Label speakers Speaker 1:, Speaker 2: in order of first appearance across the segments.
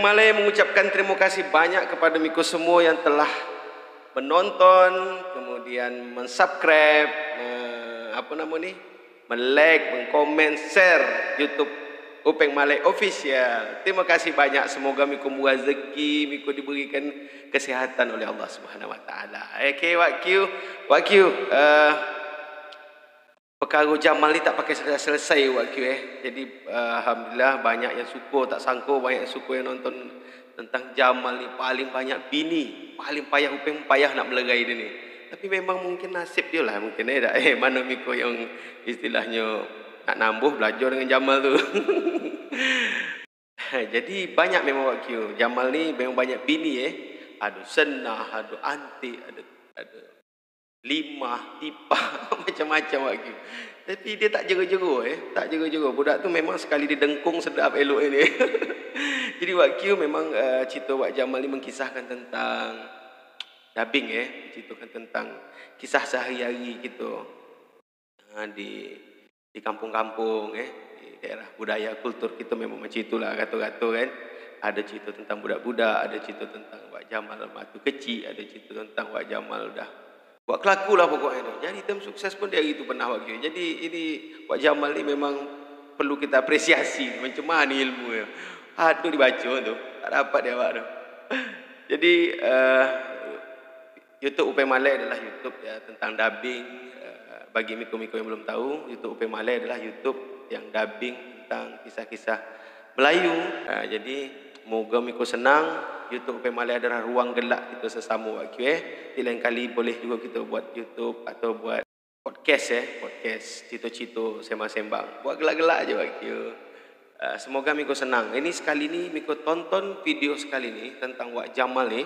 Speaker 1: Malay mengucapkan terima kasih banyak kepada Miko semua yang telah menonton, kemudian mensubscribe, me, apa nama ni? Melek, mengkomen, share YouTube Upeng Malay Official. Terima kasih banyak. Semoga Miko murah rezeki, Miko diberikan kesehatan oleh Allah Subhanahu Wa Taala. Okay, Wakil, Wakil. Uh, perkara Jamal ni tak pakai selesai waktu eh. Jadi alhamdulillah banyak yang syukur tak sangka banyak yang syukur yang nonton tentang Jamal ni paling banyak bini paling payah upeng payah nak melerai dia ni. Tapi memang mungkin nasib dia lah mungkin eh dah eh mana miko yang istilahnya nak nambuh belajar dengan Jamal tu. Jadi banyak memang waktu Jamal ni memang banyak bini eh. Ada senah, ada anti, ada ada limah, tipah, macam-macam wagyu. Tapi dia tak jeru-jeru eh, tak jeru-jeru. Budak tu memang sekali dia dengkung sedap elok ini. Jadi wagyu memang uh, cerita Wak Jamal ni mengkisahkan tentang dubbing eh, ceritakan tentang kisah sehari-hari gitu. Uh, di di kampung-kampung eh, di daerah budaya kultur kita memang macam itulah kata-kata kan. Ada cerita tentang budak-budak, ada cerita tentang Wak Jamal waktu kecil, ada cerita tentang Wak Jamal dah buat kelakulah pokoknya ni. Jadi term sukses pun dia itu pernah bagi. Jadi ini Pak Jamal ni memang perlu kita apresiasi macam mana ni ilmu dia. Hatu ah, dibaca tu. Tak dapat dia buat tu. Jadi uh, YouTube Upe Malay adalah YouTube ya, tentang dubbing eh, bagi miko-miko yang belum tahu, YouTube Upe Malay adalah YouTube yang dubbing tentang kisah-kisah Melayu. Uh, jadi moga miko senang YouTube Open adalah ruang gelak kita sesama waktu eh. Di lain kali boleh juga kita buat YouTube atau buat podcast eh, podcast cito-cito sembang-sembang. Buat gelak-gelak aja waktu. Uh, semoga Miko senang. Ini sekali ni Miko tonton video sekali ni tentang Wak Jamal ni.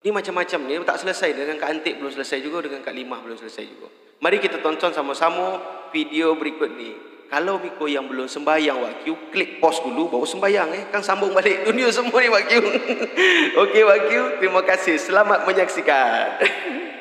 Speaker 1: Ini macam-macam ni tak selesai dengan Kak Antik belum selesai juga dengan Kak Limah belum selesai juga. Mari kita tonton sama-sama video berikut ni kalau Miko yang belum sembahyang Wak klik pause dulu baru sembahyang eh. Kan sambung balik dunia semua ni Wak Okey Wak terima kasih. Selamat menyaksikan.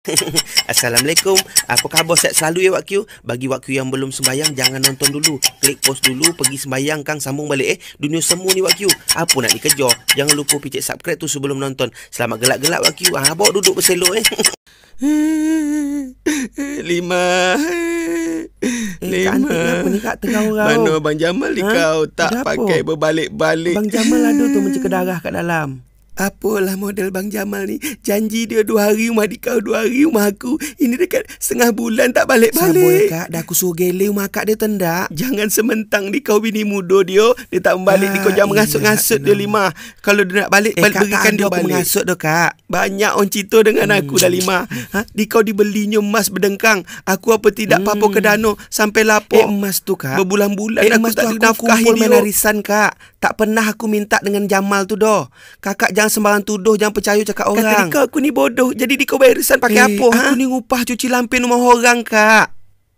Speaker 1: Assalamualaikum Apa khabar set selalu ya Wak Q Bagi Wak yang belum sembahyang Jangan nonton dulu Klik post dulu Pergi sembahyang Kang sambung balik eh Dunia semua ni Wak Apa nak dikejar Jangan lupa picit subscribe tu sebelum nonton Selamat gelak-gelak Wak ah, ha, Bawa duduk berselok eh Lima Eh, Lima. Kak Anti kenapa lah ni kak tengah orang? Mana bang Jamal ni ha? kau tak pakai berbalik-balik. Bang Jamal ada tu mencekah darah kat dalam. Apalah model Bang Jamal ni. Janji dia dua hari rumah kau dua hari rumah aku. Ini dekat setengah bulan tak balik-balik. Sama kak, dah aku suruh gele rumah kak dia tendak. Jangan sementang di kau bini muda dia, dia tak balik. Ah, kau jangan mengasut-ngasut dia lima. Kalau dia nak balik, eh, balik kak, berikan kak, dia aku balik. mengasut dia kak. Banyak orang cerita dengan hmm. aku dah lima. Ha? Dikau dibelinya emas berdengkang. Aku apa tidak hmm. papa ke danau sampai lapor. Eh, emas tu kak. Berbulan-bulan eh, aku tak aku, aku kumpul dia. menarisan kak. Tak pernah aku minta dengan Jamal tu doh. Kakak jangan jangan sembarang tuduh Jangan percaya cakap orang Kata dia aku ni bodoh Jadi dikau bayar risan pakai eh, apa Aku ha? ni upah cuci lampin rumah orang kak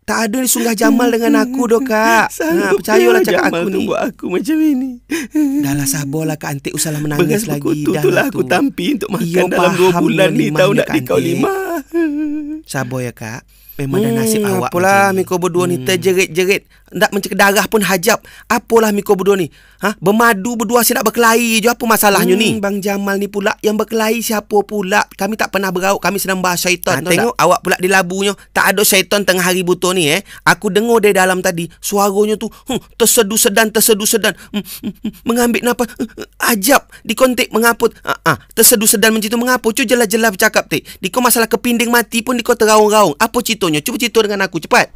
Speaker 1: Tak ada ni sungguh jamal dengan aku doh kak Sanggup ha, Percayalah cakap aku ni buat aku macam ini Dah lah sabarlah kak Antik usahlah menangis Bengas lagi Bengas buku tu lah, lah aku tampi untuk makan Yo, dalam dua bulan ni Tahu nak dikau lima Sabar ya kak Memang hmm, dah nasib awak Apalah Miko berdua ni hmm. terjerit-jerit nak mencegah darah pun hajab. Apalah Miko berdua ni? Ha? Bermadu berdua saya nak berkelahi je. Apa masalahnya hmm, ni? Bang Jamal ni pula yang berkelahi siapa pula? Kami tak pernah berauk. Kami sedang bahas syaitan. Ha, tengok tak? awak pula di labunya. Tak ada syaitan tengah hari buta ni eh. Aku dengar dari dalam tadi. Suaranya tu hmm, tersedu sedan, tersedu sedan. Hmm, hmm, hmm, hmm, mengambil nafas. Hmm, hmm ajab. Dikontik mengaput. Ha, ha. Tersedu sedan macam mengapa? mengaput. Cuma jelas-jelas bercakap. Tik. Dikau masalah kepinding mati pun dikau teraung-raung. Apa citonya? Cuba cerita dengan aku Cepat.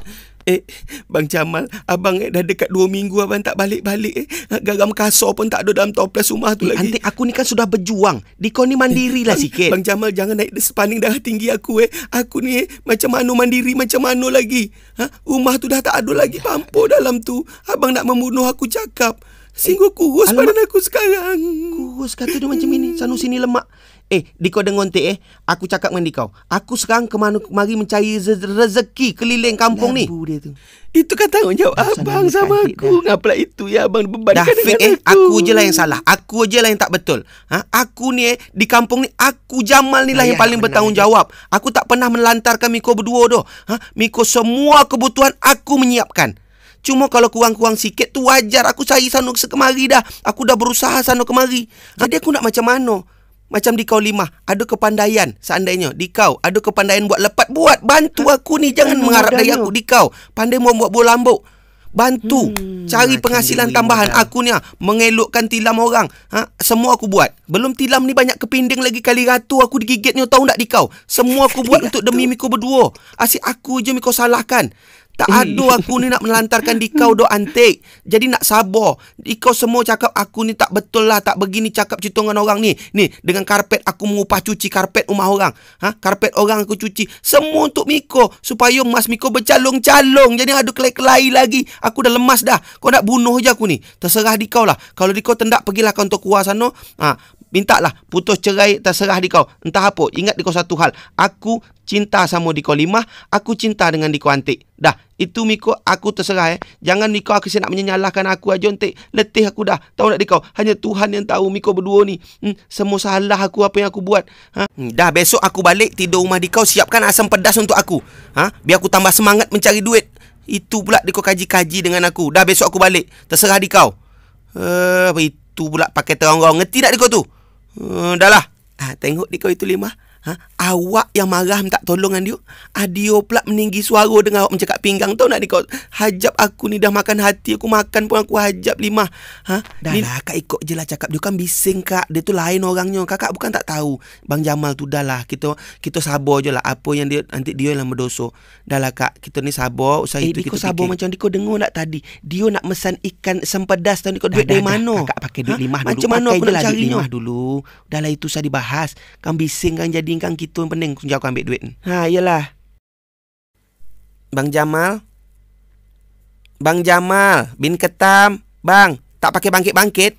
Speaker 1: Eh, Bang Jamal, abang eh, dah dekat dua minggu abang tak balik-balik. Eh. Garam kasar pun tak ada dalam toples rumah tu eh, lagi. Nanti aku ni kan sudah berjuang. Di kau ni mandiri lah eh, sikit. Bang Jamal, jangan naik sepaning darah tinggi aku. eh. Aku ni eh, macam mana mandiri, macam mana lagi. Ha? Rumah tu dah tak ada lagi pampu dalam tu. Abang nak membunuh aku cakap. Singgur kurus eh, aku sekarang Kurus kata dia macam ini Sanu sini lemak Eh, Diko dengan Tik eh Aku cakap dengan kau. Aku sekarang ke mana kemari mencari rezeki keliling kampung Labu ni dia tu. Itu kan tanggungjawab Abang, abang sama aku Ngapala itu ya abang bebankan dah, eh, aku je lah yang salah Aku je lah yang tak betul ha? Aku ni eh Di kampung ni Aku Jamal ni lah Ayah, yang paling bertanggungjawab Aku tak pernah melantarkan Miko berdua tu ha? Miko semua kebutuhan aku menyiapkan Cuma kalau kurang-kurang sikit tu wajar aku cari sana sekemari dah. Aku dah berusaha sana kemari. Jadi aku nak macam mana? Macam di kau lima, ada kepandaian seandainya. Di kau, ada kepandaian buat lepat buat. Bantu aku ni, jangan mengharap dari aku. Di kau, pandai buat buat bola lambuk. Bantu, hmm, cari penghasilan tambahan. Dah. Aku ni ah. mengelokkan tilam orang. Ha? Semua aku buat. Belum tilam ni banyak kepinding lagi kali ratu. Aku digigit ni, tahu tak di kau? Semua aku buat untuk demi miku berdua. Asyik aku je miku salahkan. Tak eh. ada aku ni nak melantarkan di kau dok antik. Jadi nak sabar. Di kau semua cakap aku ni tak betul lah. Tak begini cakap cerita dengan orang ni. Ni, dengan karpet aku mengupah cuci karpet rumah orang. Ha? Karpet orang aku cuci. Semua untuk Miko. Supaya mas Miko bercalung-calung. Jadi ada kelai-kelai lagi. Aku dah lemas dah. Kau nak bunuh je aku ni. Terserah di kau lah. Kalau di kau tendak, pergilah kau untuk kuah sana. Ha? Mintalah putus cerai terserah di kau. Entah apa, ingat di kau satu hal. Aku cinta sama Diko Limah, aku cinta dengan Diko Antik. Dah, itu Miko aku terserah eh. Jangan Miko aku nak menyalahkan aku aja Antik. Letih aku dah. Tahu tak Diko, hanya Tuhan yang tahu Miko berdua ni. Hmm, semua salah aku apa yang aku buat. Ha? Hmm, dah, besok aku balik tidur rumah Diko, siapkan asam pedas untuk aku. Ha? Biar aku tambah semangat mencari duit. Itu pula Diko kaji-kaji dengan aku. Dah, besok aku balik. Terserah Diko. Uh, eh, itu pula pakai terang-terang. Ngerti tak Diko tu? Uh, dah lah. Ha, tengok Diko itu lima. Ha? Awak yang marah minta tolongan dia. Adio pula meninggi suara dengan awak mencakap pinggang. Tahu nak dikau. Hajab aku ni dah makan hati. Aku makan pun aku hajab lima. Ha? Dah ni... lah. Kak ikut je lah cakap. Dia kan bising kak. Dia tu lain orangnya. Kakak bukan tak tahu. Bang Jamal tu dah lah. Kita, kita sabar je lah. Apa yang dia nanti dia yang berdosa. Dah lah kak. Kita ni sabar. Usah eh, itu kita sabar fikir. macam dikau dengar nak tadi. Dia nak mesan ikan sempedas. Tahu dikau duit dari mana? Kakak pakai duit ha? lima dulu. Macam mana pakai aku nak lah cari dulu. Dah lah itu saya dibahas. Kan bising kan jadi pinggan kita yang pening sejak aku ambil duit ni. Ha, iyalah. Bang Jamal. Bang Jamal bin Ketam. Bang, tak pakai bangkit-bangkit.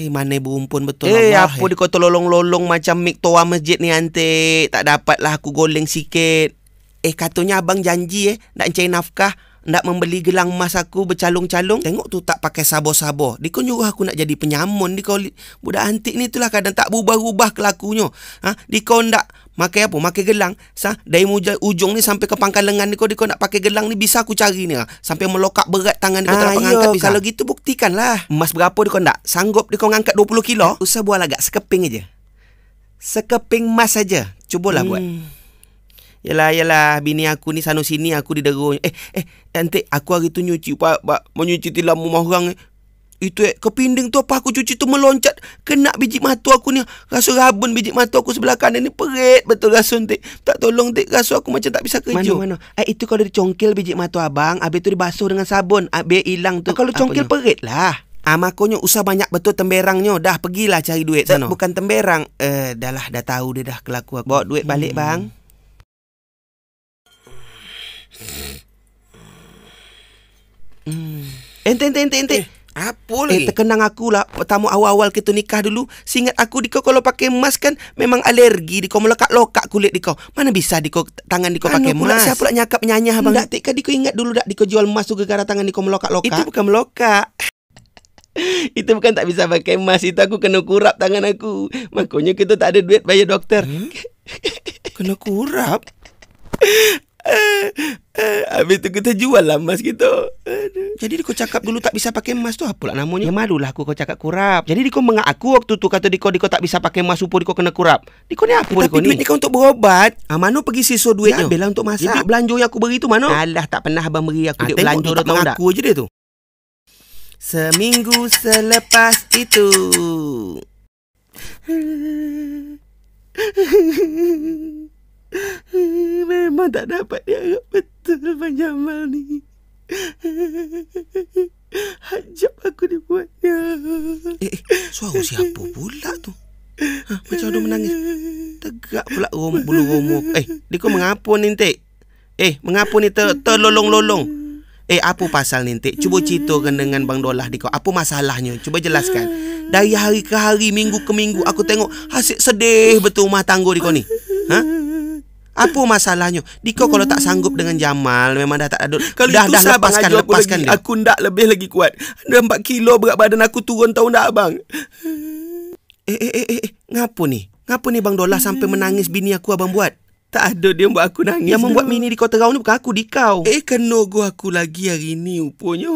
Speaker 1: Eh, mana berumpun betul eh, Allah. Apa eh, apa dia kata lolong-lolong macam mik toa masjid ni antik. Tak dapatlah aku goleng sikit. Eh, katanya abang janji eh nak cari nafkah nak membeli gelang emas aku bercalung-calung tengok tu tak pakai sabo-sabo. dia kau nyuruh aku nak jadi penyamun dia kau budak antik ni itulah kadang tak berubah-ubah kelakunya ha dia kau nak Makai apa? Pakai gelang. Sah, dari muja, ujung ni sampai ke pangkal lengan ni kau, dia kau nak pakai gelang ni, bisa aku cari ni. Ha? Sampai melokak berat tangan dia kau terlalu mengangkat, bisa. Kalau gitu, buktikanlah. Emas berapa dia kau nak? Sanggup dia kau mengangkat 20 kilo? Usah buat agak sekeping aja. Sekeping emas aja. Cubalah hmm. buat. Yalah, yalah. Bini aku ni sana sini aku didera. Eh, eh. Nanti aku hari tu nyuci. Pak, pak. nyuci tilam rumah orang ni. Eh. Itu eh. Kepinding tu apa aku cuci tu meloncat. Kena biji matu aku ni. Rasa rabun biji matu aku sebelah kanan ni. Perit betul rasa nanti. Tak tolong nanti. Rasa aku macam tak bisa kerja. Mana, mana. Eh, itu kalau dicongkil biji matu abang. Habis tu dibasuh dengan sabun. Habis hilang tu. Nah, kalau congkil Apanya? perit lah. Ah, makonyo usah banyak betul temberangnya. Dah pergilah cari duit sana. Bukan temberang. Eh, dah lah. Dah tahu dia dah kelakuan. Bawa duit balik hmm. bang. Hmm. Ente, ente, ente, ente. Eh. Apa eh, lagi? Eh, terkenang akulah Pertama awal-awal kita nikah dulu Singat aku di kau kalau pakai emas kan Memang alergi di kau Melekat-lokat kulit di kau Mana bisa di kau tangan di kau pakai emas Siapa nak nyakap nyanyah abang Tak, tak, kan di kau ingat dulu tak di kau jual emas juga Karena tangan di kau melokak-lokak Itu bukan melokak itu bukan tak bisa pakai emas Itu aku kena kurap tangan aku Makanya kita tak ada duit bayar doktor hmm? Kena kurap Habis tu kita jual lah mas kita Jadi kau cakap dulu tak bisa pakai emas tu apa lah namanya Ya malu lah aku kau cakap kurap Jadi kau mengaku waktu tu kata Diko Diko tak bisa pakai emas Supo Diko kena kurap Diko ni apa Diko ni Tapi duit ni kau untuk berobat ha, ah, Mana pergi sisa duitnya Ambil untuk masak Jadi belanja yang aku beri tu mana Alah tak pernah abang beri aku ha, belanja tu tak mengaku tak. je dia tu Seminggu selepas itu hmm. Memang tak dapat dianggap betul Abang Jamal ni. Hajab aku dibuatnya. Eh, eh, suara siapa pula tu? Ha, macam ada menangis. Tegak pula rom, bulu romo. Eh, dia kau mengapa ni, Tik? Eh, mengapa ni ter, terlolong-lolong? Eh, apa pasal ni, Tik? Cuba ceritakan dengan Bang Dolah di kau. Apa masalahnya? Cuba jelaskan. Dari hari ke hari, minggu ke minggu, aku tengok asyik sedih betul rumah tangga di kau ni. Ha? Apa masalahnya? Diko kalau tak sanggup dengan Jamal memang dah tak ada. Kalau dah, itu dah lepaskan aku lepaskan dia. Aku ndak lebih lagi kuat. Dah 4 kilo berat badan aku turun tahu ndak abang. Eh eh eh eh, eh ngapo ni? Ngapo ni bang Dolah sampai menangis bini aku abang buat? Tak ada dia buat aku nangis. Yang membuat mini di kota gaun ni bukan aku, di kau. Eh kena go aku lagi hari ni rupanya.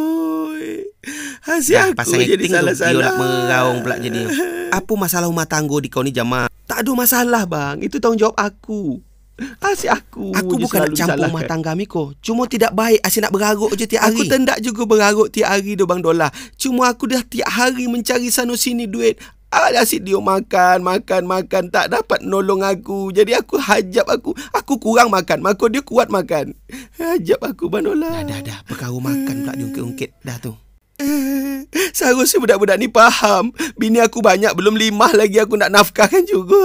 Speaker 1: Hasil nah, aku pasang jadi salah salah. Dia nak meraung pula jadi. Apa masalah rumah tangga di kau ni Jamal? Tak ada masalah bang. Itu tanggungjawab aku. Asyik aku Aku bukan nak campur rumah tangga Miko Cuma tidak baik Asyik nak berharuk je tiap hari Aku tendak juga berharuk tiap hari tu bang Dola Cuma aku dah tiap hari mencari sana sini duit ah, Asyik dia makan, makan, makan Tak dapat nolong aku Jadi aku hajap aku Aku kurang makan Maka dia kuat makan Hajab aku bang Dola Dah, dah, dah Perkara makan pula diungkit-ungkit Dah tu Seharusnya budak-budak ni faham Bini aku banyak belum limah lagi aku nak nafkahkan juga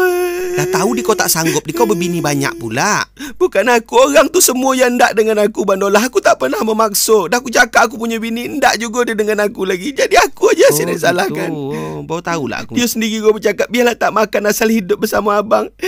Speaker 1: Dah tahu dia kau tak sanggup dia kau berbini banyak pula Bukan aku orang tu semua yang nak dengan aku bandolah Aku tak pernah memaksud Dah aku cakap aku punya bini Nak juga dia dengan aku lagi Jadi aku aja oh, yang salahkan oh, Baru tahulah aku Dia sendiri kau bercakap Biarlah tak makan asal hidup bersama abang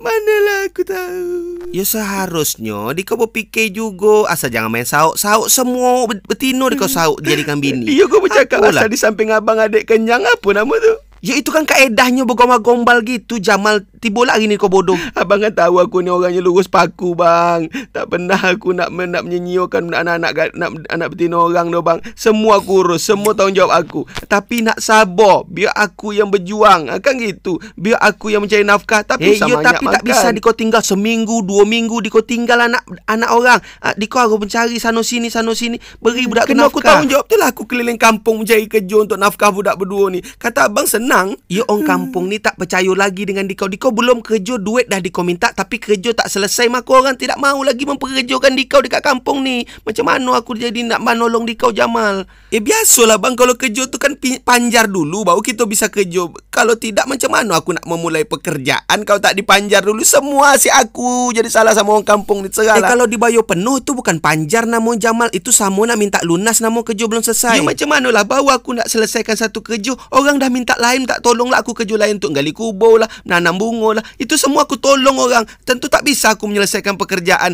Speaker 1: Manalah aku tahu Ya seharusnya Dia kau berfikir juga Asal jangan main sauk Sauk semua betino dia kau hmm. sauk jadikan bini. Iyo kau bercakap Akulah. asal lah. di samping abang adik kenyang apa nama tu? Ya itu kan kaedahnya bergomal gombal gitu Jamal tibulah hari gini kau bodoh Abang kan tahu aku ni orangnya lurus paku bang Tak pernah aku nak nak menyinyiukan anak-anak nak anak betina orang tu bang Semua aku urus, semua tanggungjawab aku Tapi nak sabar, biar aku yang berjuang ha, Kan gitu, biar aku yang mencari nafkah Tapi hey, eh, ya, sama yo, tapi makan. tak bisa dikau tinggal seminggu, dua minggu dikau tinggal anak anak orang ha, Dikau kau mencari sano sini, sano sini Beri budak tu nafkah Kena aku tanggungjawab tu lah aku keliling kampung mencari kerja untuk nafkah budak berdua ni Kata abang senang senang You orang hmm. kampung ni tak percaya lagi dengan dikau Dikau belum kerja duit dah dikau minta Tapi kerja tak selesai Maka orang tidak mahu lagi memperkerjakan dikau dekat kampung ni Macam mana aku jadi nak menolong dikau Jamal Eh biasalah bang kalau kerja tu kan panjar dulu Baru kita bisa kerja kalau tidak macam mana aku nak memulai pekerjaan kau tak dipanjar dulu semua si aku jadi salah sama orang kampung ni segala. Eh lah. kalau dibayar penuh tu bukan panjar namo Jamal itu sama nak minta lunas namo kerja belum selesai. Ya macam lah bawa aku nak selesaikan satu kerja orang dah minta lain tak tolong lah aku kerja lain untuk gali kubur lah, nanam bunga lah. Itu semua aku tolong orang. Tentu tak bisa aku menyelesaikan pekerjaan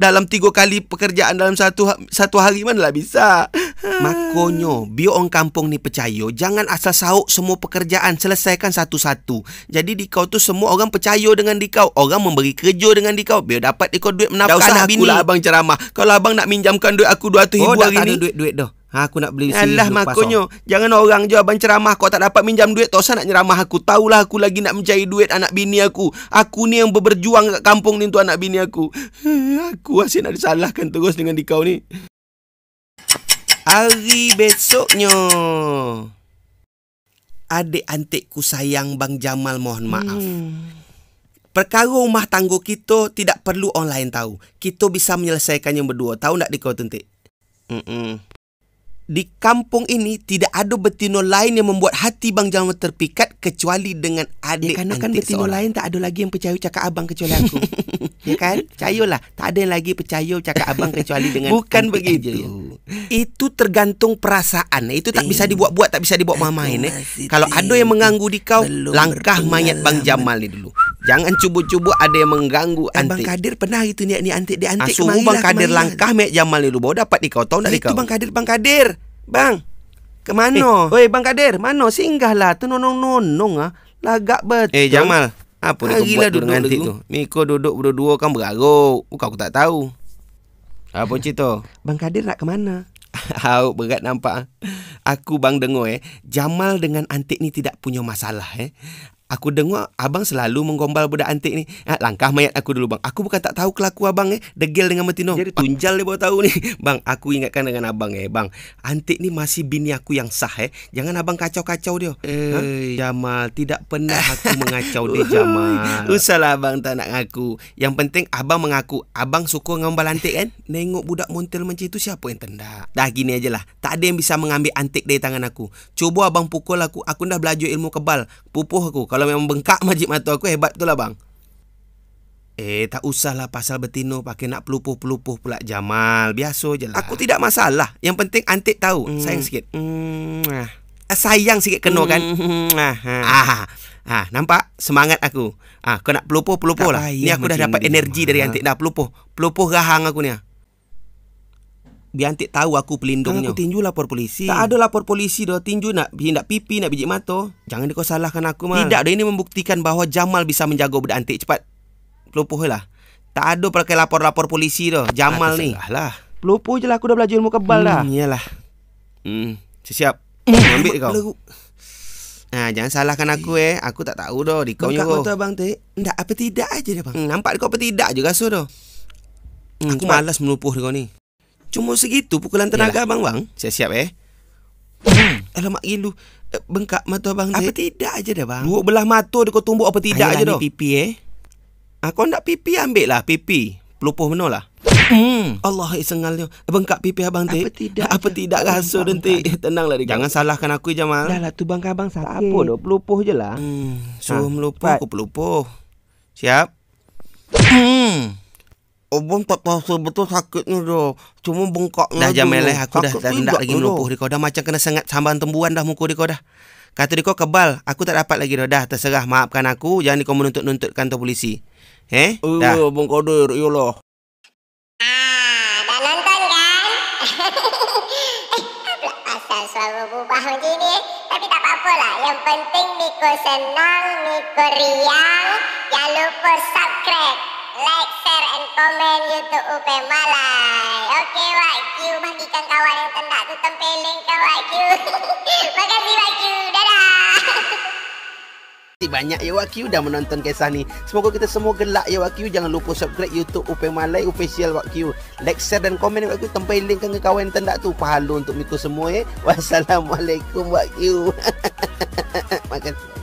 Speaker 1: dalam tiga kali pekerjaan dalam satu ha-, satu hari mana lah bisa. Makonyo, biar orang kampung ni percaya Jangan asal sauk semua pekerjaan Selesaikan satu-satu Jadi di kau tu semua orang percaya dengan di kau Orang memberi kerja dengan di kau Biar dapat di kau duit menafkan anak bini Dah usah lah abang ceramah Kalau abang nak minjamkan duit aku dua ribu ibu hari ni Oh dah ada duit-duit dah ha, Aku nak beli sini Alah makonyo Jangan orang je abang ceramah Kau tak dapat minjam duit Tak usah nak nyeramah aku Taulah aku lagi nak mencari duit anak bini aku Aku ni yang berjuang kat kampung ni untuk anak bini aku Aku asyik nak disalahkan terus dengan dikau ni hari besoknya. Adik antikku sayang Bang Jamal mohon maaf. Hmm. Perkara rumah tangga kita tidak perlu orang lain tahu. Kita bisa menyelesaikannya berdua. Tahu tak dikau tentik? Mm -mm di kampung ini tidak ada betino lain yang membuat hati Bang Jama terpikat kecuali dengan adik ya, karena kan, kan betino seorang. lain tak ada lagi yang percaya cakap abang kecuali aku. ya kan? Percayalah. Tak ada yang lagi percaya cakap abang kecuali dengan Bukan begitu. Aja, ya. Itu tergantung perasaan. Itu tak bisa dibuat-buat, tak bisa dibuat main. Ya. Eh. Kalau ada yang mengganggu di kau, langkah mayat Bang Jamal ni dulu. Jangan cubu-cubu ada yang mengganggu eh, antik. Bang Kadir pernah itu niat ni antik dia antik ah, kemari. Bang Kadir kemarin. langkah mek Jamal ni bawa dapat di kau tahu tak dikau. Itu Bang Kadir Bang Kadir. Bang. Ke mana? Eh. Oi Bang Kadir, mana singgahlah tu nonong nonong ah. Lagak betul. Eh Jamal, apa dia ah, buat duduk dengan antik tu? Miko duduk berdua kan beraruk. Kau aku tak tahu. Apa cerita? Bang Kadir nak ke mana? Au berat nampak. Ah. Aku bang dengar eh, Jamal dengan antik ni tidak punya masalah eh aku dengar abang selalu menggombal budak antik ni. Ha, langkah mayat aku dulu bang. Aku bukan tak tahu kelaku abang eh. Degil dengan betino. Jadi tunjal dia baru tahu ni. Bang, aku ingatkan dengan abang eh. Bang, antik ni masih bini aku yang sah eh. Jangan abang kacau-kacau dia. Eh, ha? Jamal, tidak pernah aku mengacau dia Jamal. Usahlah abang tak nak ngaku. Yang penting abang mengaku. Abang suka menggombal antik kan? Nengok budak montel macam itu siapa yang tendak? Dah gini aja lah. Tak ada yang bisa mengambil antik dari tangan aku. Cuba abang pukul aku. Aku dah belajar ilmu kebal. Pupuh aku. Kalau kalau memang bengkak majik mata aku hebat betul lah bang. Eh tak usahlah pasal betino pakai nak pelupuh-pelupuh pula Jamal. Biasa je lah. Aku tidak masalah. Yang penting antik tahu. Hmm. Sayang sikit. Hmm. Ah. Sayang sikit kena hmm. kan. Mm-hmm. Ah. Ha. Ah. ah. nampak semangat aku. Ah kau nak pelupuh-pelupuh lah. Ni aku dah dapat energi dari antik dah pelupuh. Pelupuh rahang aku ni. Ah. Biantik tahu aku pelindungnya. Kalau aku tinju lapor polisi. Tak ada lapor polisi dah. Tinju nak nak pipi, nak biji mata. Jangan dia kau salahkan aku, Mal. Tidak, dah ini membuktikan bahawa Jamal bisa menjaga budak antik. Cepat. Pelupuh lah. Tak ada pakai lapor-lapor polisi dah. Jamal ni. Ah, lah. Pelupuh je lah. Aku dah belajar ilmu kebal hmm, dah. Hmm, iyalah. Hmm. Siap. Ambil kau. Lalu. Nah, ha, jangan salahkan aku eh. Aku tak tahu doh di kau nyuruh. Kau abang tu. Ndak apa tidak aja dia bang. Hmm, nampak kau apa tidak juga so doh. Hmm, aku cuman. malas melupuh kau ni. Cuma segitu pukulan tenaga abang bang. Saya siap eh. Hmm. Alamak gilu. Eh, bengkak mata bang. Apa tidak aja dah bang? Dua belah mata dia kau tumbuk apa tidak aja dah. pipi eh. Aku ah, nak pipi ambil lah pipi. Pelupuh mana lah. Hmm. Allah isengalnya. Eh, bengkak pipi abang tik. Apa tidak? Apa je. tidak rasa dan tik. Tenanglah dia. Lah Jangan salahkan aku Jamal. Dah lah tu bang abang sakit. Tak apa dah pelupuh jelah. Hmm. Ha. Suruh ha, melupuh aku pelupuh. Siap. Hmm. Obon, oh, tak tahu sebetul sakitnya dah. Cuma bengkak dah. Dah jamel Aku dah, tak nak lagi melupuh dia. Dah macam kena sangat sambal tembuan dah muka dia. Dah. Kata dia kebal. Aku tak dapat lagi dah. Dah terserah. Maafkan aku. Jangan dia menuntut-nuntut kantor polisi. Eh? Oh, Uy, dah. Ya, abang kader. apa lah. Yang penting Miko senang, Miko riang, jangan lupa subscribe like, share and comment YouTube Upe Malai. Okay, YQ. Mandikan kawan yang tendak tu tempeling kau YQ. Makasih YQ. Dadah. banyak ya Wakiu dah menonton kisah ni. Semoga kita semua gelak ya Wakiu. Jangan lupa subscribe YouTube Upe Malai Official Wakiu. Like, share dan komen ya, Wakiu Tempai link ke kawan tendak tu. Pahala untuk mikro semua ya. Wassalamualaikum Wakiu. Makasih.